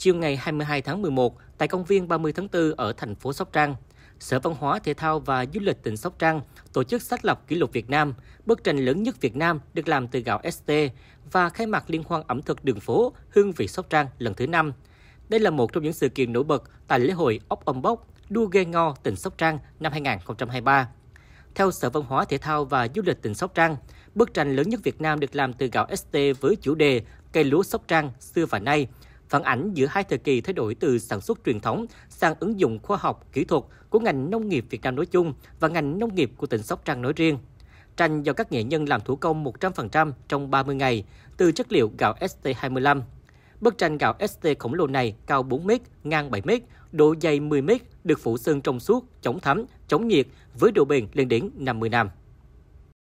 chiều ngày 22 tháng 11 tại công viên 30 tháng 4 ở thành phố Sóc Trăng. Sở Văn hóa, Thể thao và Du lịch tỉnh Sóc Trăng tổ chức sách lọc kỷ lục Việt Nam, bức tranh lớn nhất Việt Nam được làm từ gạo ST và khai mạc liên hoan ẩm thực đường phố Hương vị Sóc Trăng lần thứ năm. Đây là một trong những sự kiện nổi bật tại lễ hội ốc âm bốc đua ghe ngò tỉnh Sóc Trăng năm 2023. Theo Sở Văn hóa Thể thao và Du lịch tỉnh Sóc Trăng, bức tranh lớn nhất Việt Nam được làm từ gạo ST với chủ đề Cây lúa Sóc Trăng xưa và nay – phản ảnh giữa hai thời kỳ thay đổi từ sản xuất truyền thống sang ứng dụng khoa học, kỹ thuật của ngành nông nghiệp Việt Nam nói chung và ngành nông nghiệp của tỉnh Sóc Trăng nói riêng. Tranh do các nghệ nhân làm thủ công 100% trong 30 ngày từ chất liệu gạo ST25. Bức tranh gạo ST khổng lồ này cao 4 m, ngang 7 m, độ dày 10 m, được phủ sơn trong suốt, chống thấm, chống nhiệt với độ bền lên đến 50 năm.